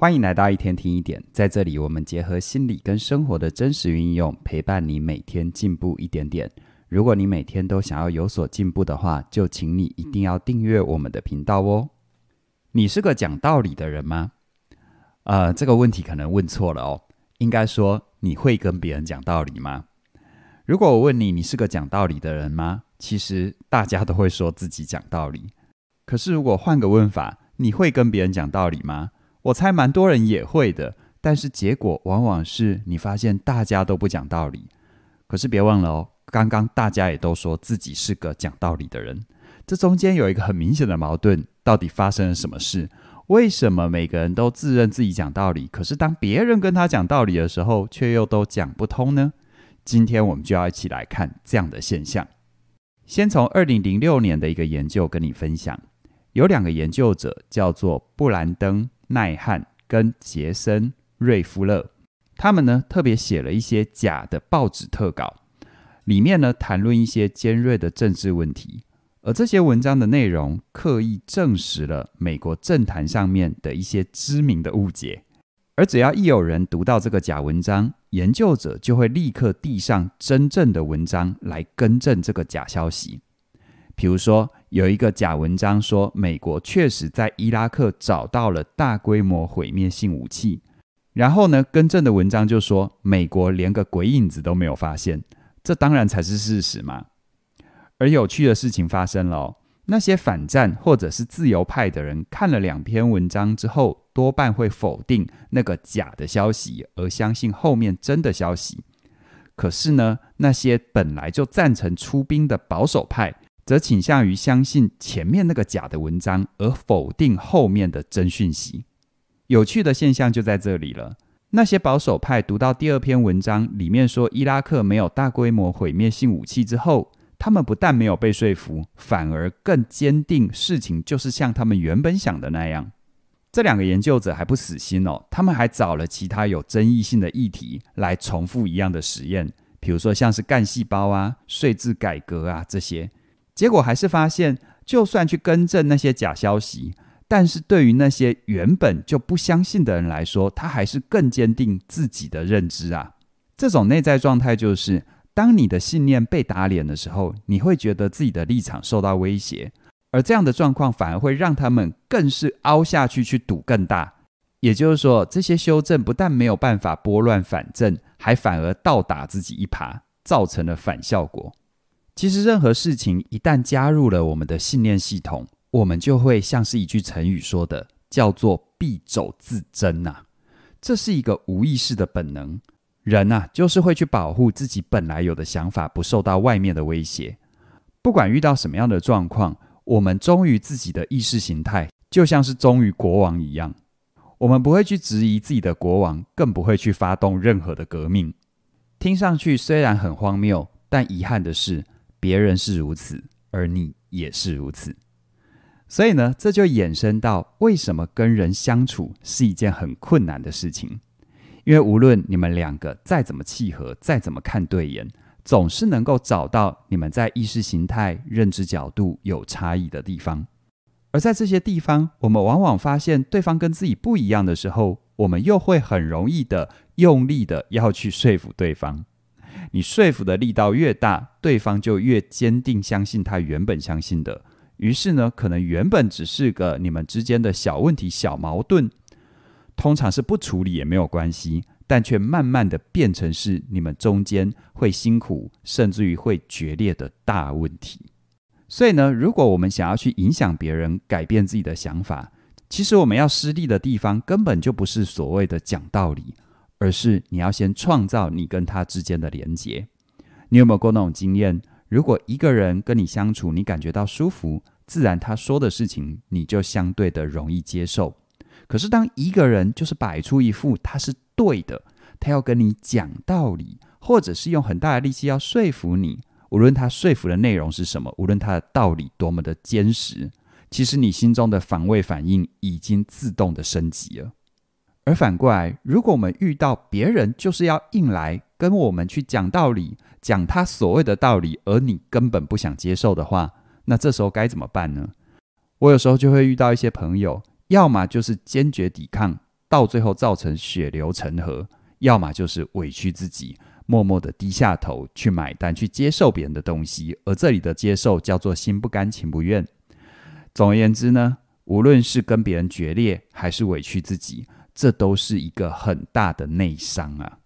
欢迎来到一天听一点，在这里我们结合心理跟生活的真实运用，陪伴你每天进步一点点。如果你每天都想要有所进步的话，就请你一定要订阅我们的频道哦。你是个讲道理的人吗？呃，这个问题可能问错了哦，应该说你会跟别人讲道理吗？如果我问你，你是个讲道理的人吗？其实大家都会说自己讲道理，可是如果换个问法，你会跟别人讲道理吗？我猜蛮多人也会的，但是结果往往是你发现大家都不讲道理。可是别忘了哦，刚刚大家也都说自己是个讲道理的人，这中间有一个很明显的矛盾。到底发生了什么事？为什么每个人都自认自己讲道理，可是当别人跟他讲道理的时候，却又都讲不通呢？今天我们就要一起来看这样的现象。先从二零零六年的一个研究跟你分享，有两个研究者叫做布兰登。奈汉跟杰森·瑞夫勒，他们呢特别写了一些假的报纸特稿，里面呢谈论一些尖锐的政治问题，而这些文章的内容刻意证实了美国政坛上面的一些知名的误解。而只要一有人读到这个假文章，研究者就会立刻递上真正的文章来更正这个假消息。比如说，有一个假文章说美国确实在伊拉克找到了大规模毁灭性武器，然后呢，更正的文章就说美国连个鬼影子都没有发现，这当然才是事实嘛。而有趣的事情发生了：那些反战或者是自由派的人看了两篇文章之后，多半会否定那个假的消息，而相信后面真的消息。可是呢，那些本来就赞成出兵的保守派。则倾向于相信前面那个假的文章，而否定后面的真讯息。有趣的现象就在这里了：那些保守派读到第二篇文章里面说伊拉克没有大规模毁灭性武器之后，他们不但没有被说服，反而更坚定事情就是像他们原本想的那样。这两个研究者还不死心哦，他们还找了其他有争议性的议题来重复一样的实验，比如说像是干细胞啊、税制改革啊这些。结果还是发现，就算去更正那些假消息，但是对于那些原本就不相信的人来说，他还是更坚定自己的认知啊。这种内在状态就是，当你的信念被打脸的时候，你会觉得自己的立场受到威胁，而这样的状况反而会让他们更是凹下去去赌更大。也就是说，这些修正不但没有办法拨乱反正，还反而倒打自己一耙，造成了反效果。其实，任何事情一旦加入了我们的信念系统，我们就会像是一句成语说的，叫做“必走自珍”呐。这是一个无意识的本能，人呐，就是会去保护自己本来有的想法，不受到外面的威胁。不管遇到什么样的状况，我们忠于自己的意识形态，就像是忠于国王一样，我们不会去质疑自己的国王，更不会去发动任何的革命。听上去虽然很荒谬，但遗憾的是。别人是如此，而你也是如此。所以呢，这就衍生到为什么跟人相处是一件很困难的事情？因为无论你们两个再怎么契合，再怎么看对眼，总是能够找到你们在意识形态、认知角度有差异的地方。而在这些地方，我们往往发现对方跟自己不一样的时候，我们又会很容易的用力的要去说服对方。你说服的力道越大，对方就越坚定相信他原本相信的。于是呢，可能原本只是个你们之间的小问题、小矛盾，通常是不处理也没有关系，但却慢慢的变成是你们中间会辛苦，甚至于会决裂的大问题。所以呢，如果我们想要去影响别人、改变自己的想法，其实我们要失利的地方根本就不是所谓的讲道理。而是你要先创造你跟他之间的连接。你有没有过那种经验？如果一个人跟你相处，你感觉到舒服，自然他说的事情你就相对的容易接受。可是当一个人就是摆出一副他是对的，他要跟你讲道理，或者是用很大的力气要说服你，无论他说服的内容是什么，无论他的道理多么的坚实，其实你心中的防卫反应已经自动的升级了。而反过来，如果我们遇到别人就是要硬来跟我们去讲道理，讲他所谓的道理，而你根本不想接受的话，那这时候该怎么办呢？我有时候就会遇到一些朋友，要么就是坚决抵抗，到最后造成血流成河；，要么就是委屈自己，默默的低下头去买单，去接受别人的东西。而这里的接受叫做心不甘情不愿。总而言之呢，无论是跟别人决裂，还是委屈自己。这都是一个很大的内伤啊！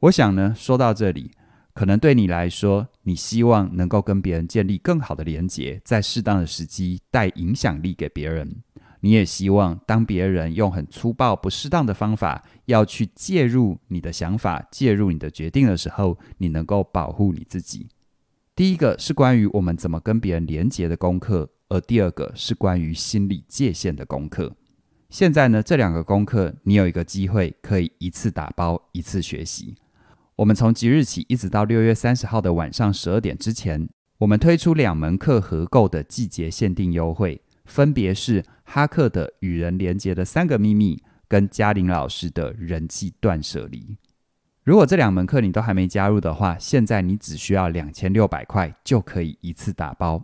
我想呢，说到这里，可能对你来说，你希望能够跟别人建立更好的连接，在适当的时机带影响力给别人。你也希望，当别人用很粗暴、不适当的方法要去介入你的想法、介入你的决定的时候，你能够保护你自己。第一个是关于我们怎么跟别人连接的功课，而第二个是关于心理界限的功课。现在呢，这两个功课你有一个机会可以一次打包一次学习。我们从即日起一直到六月三十号的晚上十二点之前，我们推出两门课合购的季节限定优惠，分别是哈克的《与人连结的三个秘密》跟嘉玲老师的人际断舍离。如果这两门课你都还没加入的话，现在你只需要两千六百块就可以一次打包。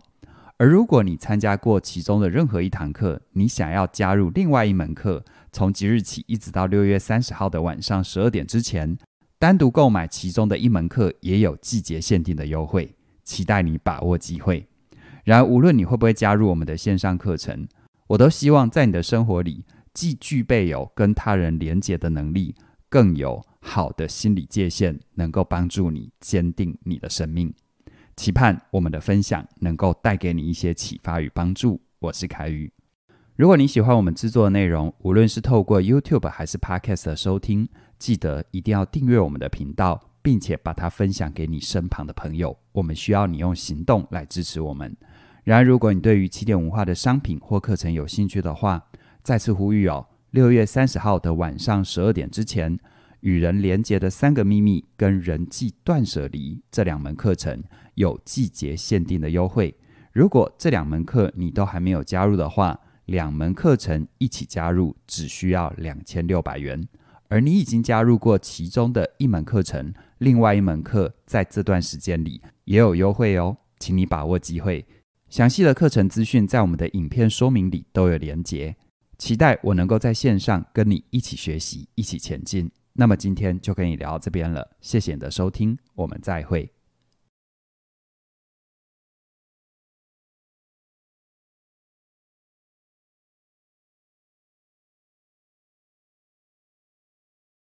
而如果你参加过其中的任何一堂课，你想要加入另外一门课，从即日起一直到六月三十号的晚上十二点之前，单独购买其中的一门课也有季节限定的优惠，期待你把握机会。然而，无论你会不会加入我们的线上课程，我都希望在你的生活里，既具备有跟他人连结的能力，更有好的心理界限，能够帮助你坚定你的生命。期盼我们的分享能够带给你一些启发与帮助。我是凯宇。如果你喜欢我们制作的内容，无论是透过 YouTube 还是 Podcast 收听，记得一定要订阅我们的频道，并且把它分享给你身旁的朋友。我们需要你用行动来支持我们。然而，如果你对于起点文化的商品或课程有兴趣的话，再次呼吁哦，六月三十号的晚上十二点之前。与人连结的三个秘密跟人际断舍离这两门课程有季节限定的优惠。如果这两门课你都还没有加入的话，两门课程一起加入只需要两千六百元。而你已经加入过其中的一门课程，另外一门课在这段时间里也有优惠哦，请你把握机会。详细的课程资讯在我们的影片说明里都有连结，期待我能够在线上跟你一起学习，一起前进。那么今天就跟你聊到这边了，谢谢你的收听，我们再会。